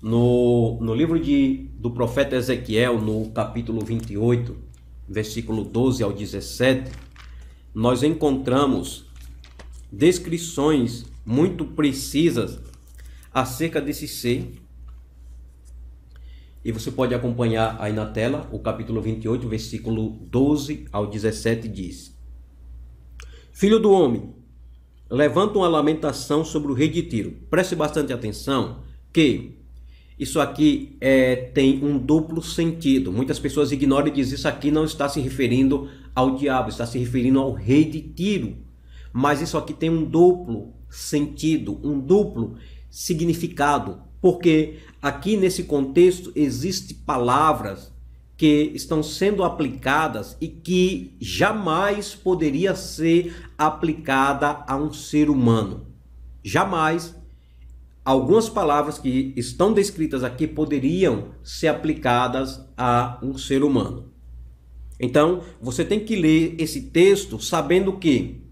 No, no livro de, do profeta Ezequiel, no capítulo 28, versículo 12 ao 17, nós encontramos descrições muito precisas acerca desse ser. E você pode acompanhar aí na tela, o capítulo 28, versículo 12 ao 17 diz: Filho do homem, levanta uma lamentação sobre o rei de Tiro. Preste bastante atenção que isso aqui é, tem um duplo sentido. Muitas pessoas ignoram e dizem isso aqui não está se referindo ao diabo, está se referindo ao rei de Tiro. Mas isso aqui tem um duplo sentido, um duplo significado, porque aqui nesse contexto existem palavras que estão sendo aplicadas e que jamais poderia ser aplicada a um ser humano. Jamais algumas palavras que estão descritas aqui poderiam ser aplicadas a um ser humano. Então, você tem que ler esse texto sabendo que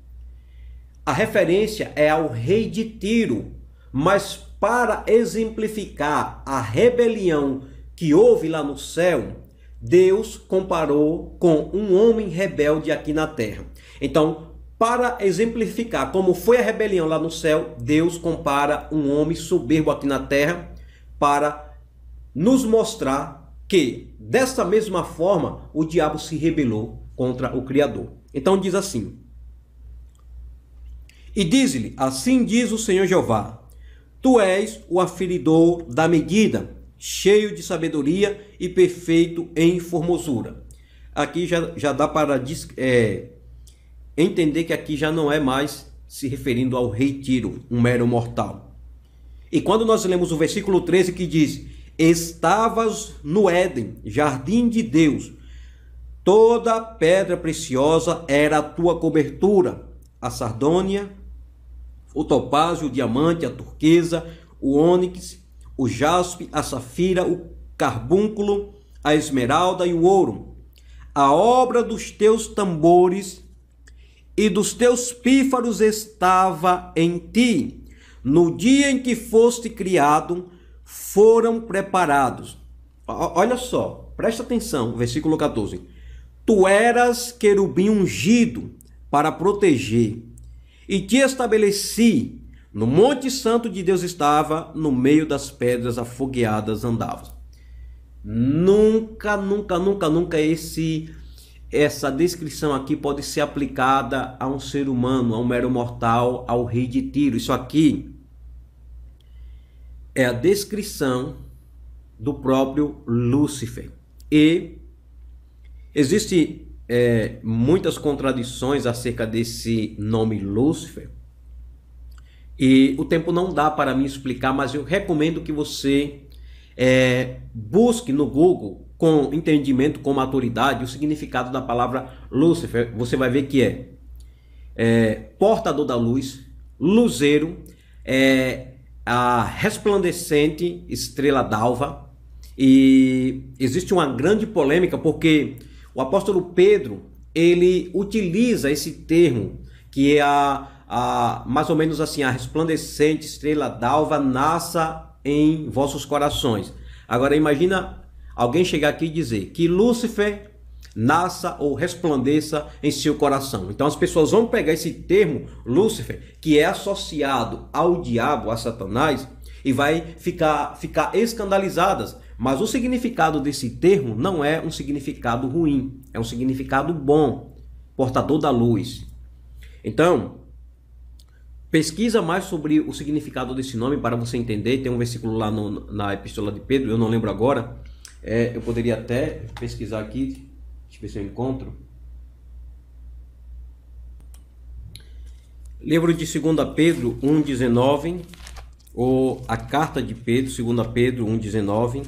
a referência é ao rei de Tiro, mas para exemplificar a rebelião que houve lá no céu, Deus comparou com um homem rebelde aqui na terra. Então, para exemplificar como foi a rebelião lá no céu, Deus compara um homem soberbo aqui na terra para nos mostrar que dessa mesma forma o diabo se rebelou contra o Criador. Então diz assim: E diz-lhe: Assim diz o Senhor Jeová: Tu és o aferidor da medida cheio de sabedoria e perfeito em formosura. Aqui já, já dá para é, entender que aqui já não é mais se referindo ao rei Tiro, um mero mortal. E quando nós lemos o versículo 13 que diz: Estavas no Éden, jardim de Deus, toda pedra preciosa era a tua cobertura, a sardônia, o topázio, o diamante, a turquesa, o ônix o jaspe, a safira, o carbúnculo, a esmeralda e o ouro. A obra dos teus tambores e dos teus pífaros estava em ti. No dia em que foste criado, foram preparados. Olha só, presta atenção, versículo 14. Tu eras querubim ungido para proteger, e te estabeleci no monte santo de Deus estava, no meio das pedras afogueadas andava. Nunca, nunca, nunca, nunca esse essa descrição aqui pode ser aplicada a um ser humano, a um mero mortal, ao rei de Tiro. Isso aqui é a descrição do próprio Lúcifer. E existe é, muitas contradições acerca desse nome Lúcifer. E o tempo não dá para me explicar, mas eu recomendo que você é, busque no Google com entendimento, com maturidade, o significado da palavra Lúcifer. Você vai ver que é, é portador da luz, luzeiro, é, a resplandecente estrela d'alva. E existe uma grande polêmica porque o apóstolo Pedro ele utiliza esse termo que é a a, ah, mais ou menos assim, a resplandecente estrela d'alva nasça em vossos corações. Agora imagina alguém chegar aqui e dizer que Lúcifer nasça ou resplandeça em seu coração. Então as pessoas vão pegar esse termo Lúcifer, que é associado ao diabo, a Satanás, e vai ficar, ficar escandalizadas. Mas o significado desse termo não é um significado ruim, é um significado bom, portador da luz. Então, Pesquisa mais sobre o significado desse nome para você entender. Tem um versículo lá no, na Epístola de Pedro, eu não lembro agora. É, eu poderia até pesquisar aqui, deixa eu ver se eu encontro. Livro de 2 Pedro 1,19, ou a carta de Pedro, 2 Pedro 1,19,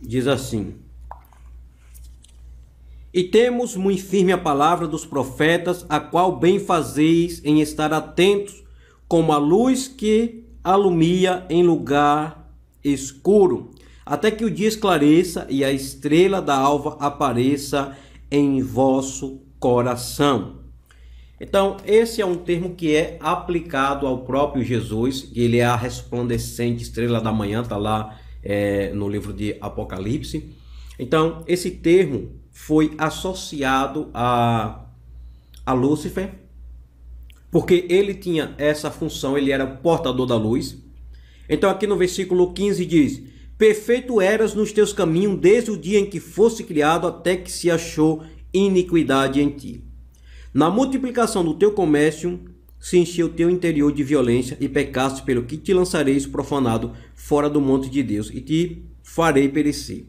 diz assim: e temos muito firme a palavra dos profetas, a qual bem fazeis em estar atentos, como a luz que alumia em lugar escuro, até que o dia esclareça e a estrela da alva apareça em vosso coração. Então, esse é um termo que é aplicado ao próprio Jesus, que ele é a resplandecente estrela da manhã, está lá é, no livro de Apocalipse. Então, esse termo foi associado a, a Lúcifer, porque ele tinha essa função, ele era portador da luz. Então, aqui no versículo 15 diz: Perfeito eras nos teus caminhos desde o dia em que fosse criado até que se achou iniquidade em ti. Na multiplicação do teu comércio se encheu o teu interior de violência e pecaste, pelo que te lançareis profanado fora do monte de Deus e te farei perecer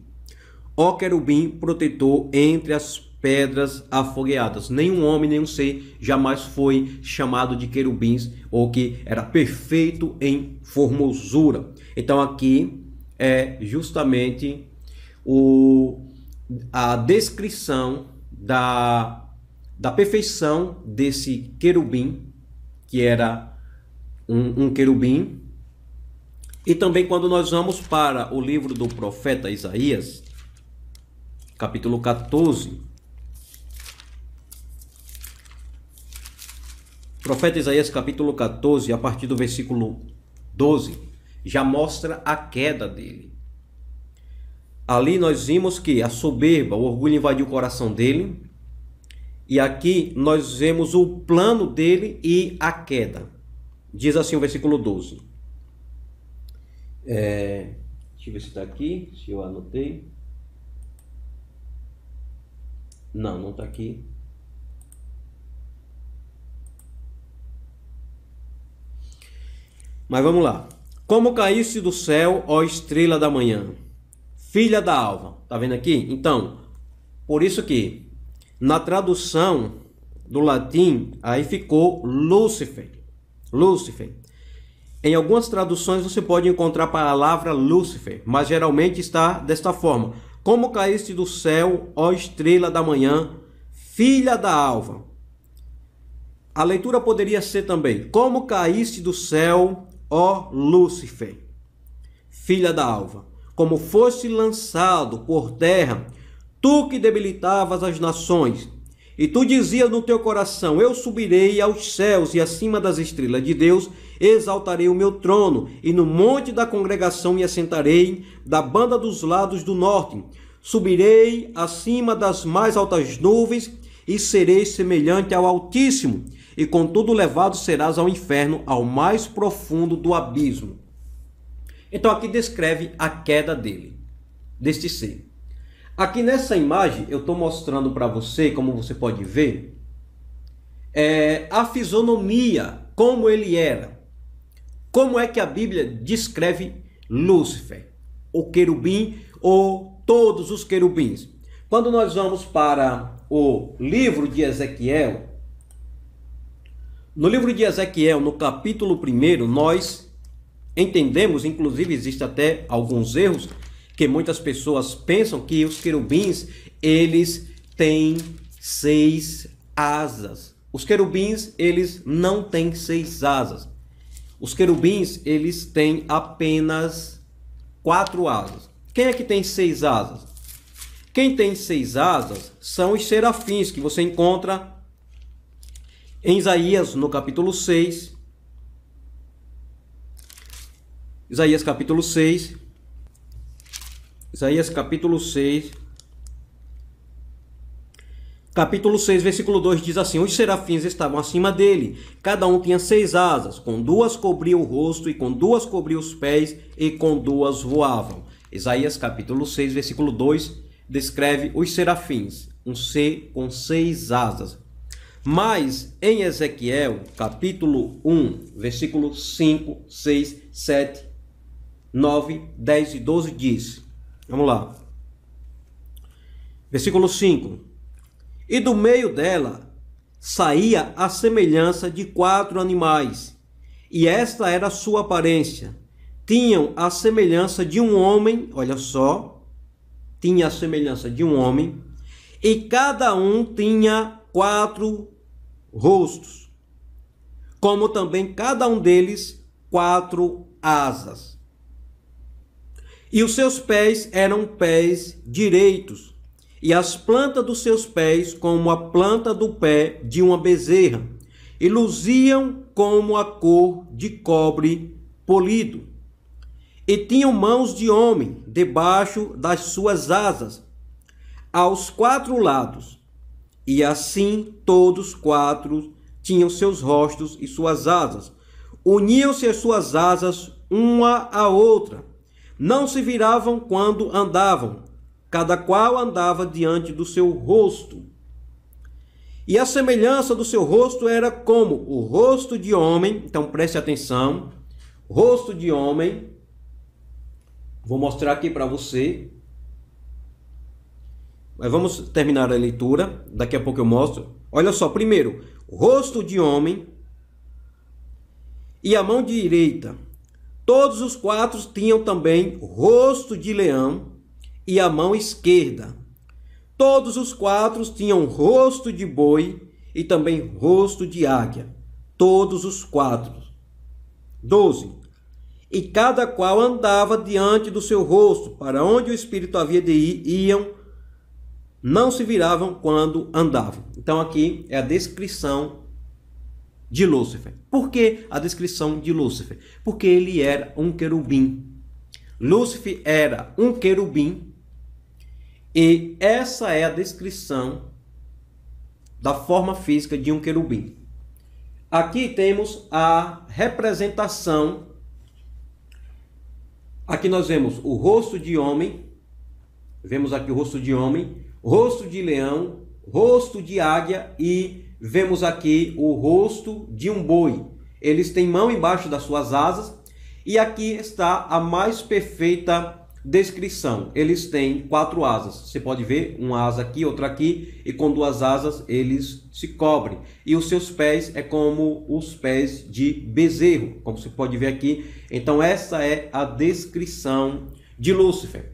ó querubim protetor entre as pedras afogueadas. Nenhum homem, nenhum ser jamais foi chamado de querubins ou que era perfeito em formosura. Então aqui é justamente o, a descrição da, da perfeição desse querubim, que era um, um querubim. E também quando nós vamos para o livro do profeta Isaías, capítulo 14. O profeta Isaías, capítulo 14, a partir do versículo 12, já mostra a queda dele. Ali nós vimos que a soberba, o orgulho invadiu o coração dele. E aqui nós vemos o plano dele e a queda. Diz assim o versículo 12. É, deixa eu ver se está aqui, se eu anotei. Não, não está aqui. Mas vamos lá. Como caíste do céu, ó estrela da manhã, filha da alva. Tá vendo aqui? Então, por isso que na tradução do latim aí ficou Lúcifer. Lúcifer. Em algumas traduções você pode encontrar a palavra Lúcifer, mas geralmente está desta forma: como caíste do céu, ó estrela da manhã, filha da alva. A leitura poderia ser também: Como caíste do céu, ó Lúcifer, filha da alva. Como foste lançado por terra, tu que debilitavas as nações, e tu dizias no teu coração: Eu subirei aos céus e acima das estrelas de Deus exaltarei o meu trono, e no monte da congregação me assentarei, da banda dos lados do norte. Subirei acima das mais altas nuvens, e serei semelhante ao Altíssimo, e contudo levado serás ao inferno, ao mais profundo do abismo. Então aqui descreve a queda dele, deste ser. Aqui nessa imagem eu estou mostrando para você, como você pode ver, é, a fisionomia, como ele era. Como é que a Bíblia descreve Lúcifer, o querubim ou todos os querubins? Quando nós vamos para o livro de Ezequiel, no livro de Ezequiel, no capítulo 1, nós entendemos, inclusive existe até alguns erros que muitas pessoas pensam que os querubins, eles têm seis asas. Os querubins, eles não têm seis asas. Os querubins, eles têm apenas quatro asas. Quem é que tem seis asas? Quem tem seis asas são os serafins, que você encontra em Isaías, no capítulo 6. Isaías capítulo 6. Isaías capítulo 6. Capítulo 6, versículo 2 diz assim: Os serafins estavam acima dele, cada um tinha seis asas, com duas cobria o rosto, e com duas cobria os pés, e com duas voavam. Isaías capítulo 6, versículo 2 descreve os serafins, um ser com seis asas. Mas em Ezequiel capítulo 1, versículo 5, 6, 7, 9, 10 e 12 diz: Vamos lá. Versículo 5 e do meio dela saía a semelhança de quatro animais, e esta era sua aparência. Tinham a semelhança de um homem, olha só, tinha a semelhança de um homem, e cada um tinha quatro rostos, como também cada um deles quatro asas. E os seus pés eram pés direitos, e as plantas dos seus pés como a planta do pé de uma bezerra, e luziam como a cor de cobre polido. E tinham mãos de homem debaixo das suas asas, aos quatro lados, e assim todos quatro tinham seus rostos e suas asas. Uniam-se as suas asas uma à outra. Não se viravam quando andavam, cada qual andava diante do seu rosto. E a semelhança do seu rosto era como o rosto de homem, então preste atenção, rosto de homem. Vou mostrar aqui para você. Mas vamos terminar a leitura, daqui a pouco eu mostro. Olha só, primeiro, rosto de homem e a mão direita. Todos os quatro tinham também rosto de leão e a mão esquerda. Todos os quatro tinham rosto de boi e também rosto de águia. Todos os quatro. 12. E cada qual andava diante do seu rosto, para onde o espírito havia de ir, iam, não se viravam quando andavam. Então aqui é a descrição de Lúcifer. Por que a descrição de Lúcifer? Porque ele era um querubim. Lúcifer era um querubim e essa é a descrição da forma física de um querubim. Aqui temos a representação. Aqui nós vemos o rosto de homem. Vemos aqui o rosto de homem, rosto de leão, rosto de águia e vemos aqui o rosto de um boi. Eles têm mão embaixo das suas asas e aqui está a mais perfeita Descrição: eles têm quatro asas. Você pode ver uma asa aqui, outra aqui, e com duas asas eles se cobrem. E os seus pés é como os pés de bezerro, como você pode ver aqui. Então, essa é a descrição de Lúcifer.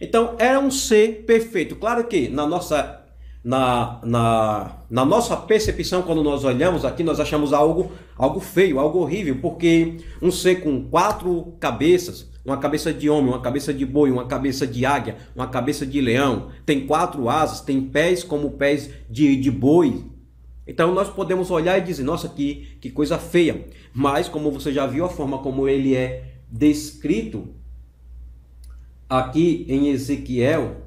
Então, era um ser perfeito. Claro que na nossa na, na, na, nossa percepção, quando nós olhamos aqui, nós achamos algo, algo feio, algo horrível, porque um ser com quatro cabeças, uma cabeça de homem, uma cabeça de boi, uma cabeça de águia, uma cabeça de leão, tem quatro asas, tem pés como pés de, de boi. Então nós podemos olhar e dizer, nossa, que, que coisa feia. Mas, como você já viu, a forma como ele é descrito aqui em Ezequiel,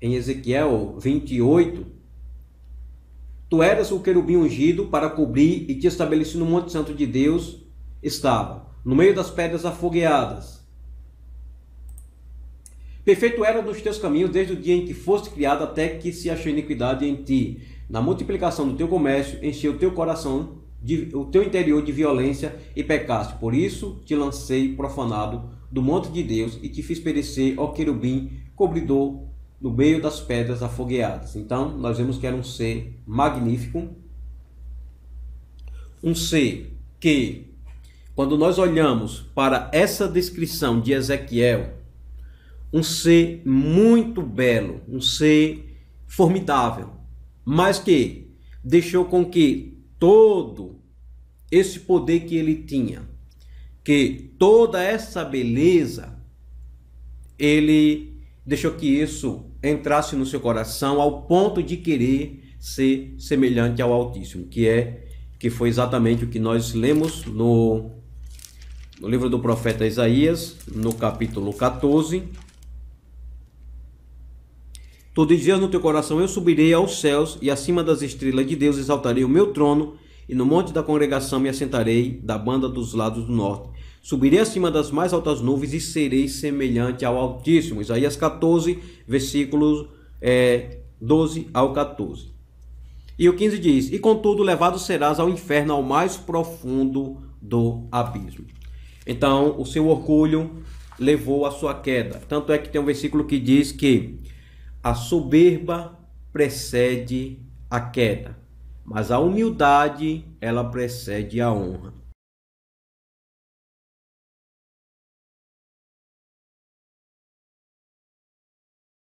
em Ezequiel 28, tu eras o querubim ungido para cobrir e te estabeleci no Monte Santo de Deus, estava no meio das pedras afogueadas. Perfeito era nos teus caminhos desde o dia em que foste criado até que se achou iniquidade em ti. Na multiplicação do teu comércio, encheu o teu coração, de, o teu interior de violência e pecaste. Por isso te lancei profanado do monte de Deus e te fiz perecer, ó querubim, cobridor, no meio das pedras afogueadas. Então, nós vemos que era um ser magnífico, um ser que quando nós olhamos para essa descrição de Ezequiel, um ser muito belo, um ser formidável, mas que deixou com que todo esse poder que ele tinha, que toda essa beleza, ele deixou que isso entrasse no seu coração ao ponto de querer ser semelhante ao Altíssimo, que é que foi exatamente o que nós lemos no no livro do profeta Isaías, no capítulo 14. Tu dizias no teu coração: Eu subirei aos céus, e acima das estrelas de Deus exaltarei o meu trono, e no monte da congregação me assentarei, da banda dos lados do norte. Subirei acima das mais altas nuvens e serei semelhante ao Altíssimo. Isaías 14, versículos é, eh, 12 ao 14. E o 15 diz: E contudo, levado serás ao inferno, ao mais profundo do abismo. Então, o seu orgulho levou à sua queda. Tanto é que tem um versículo que diz que a soberba precede a queda, mas a humildade ela precede a honra.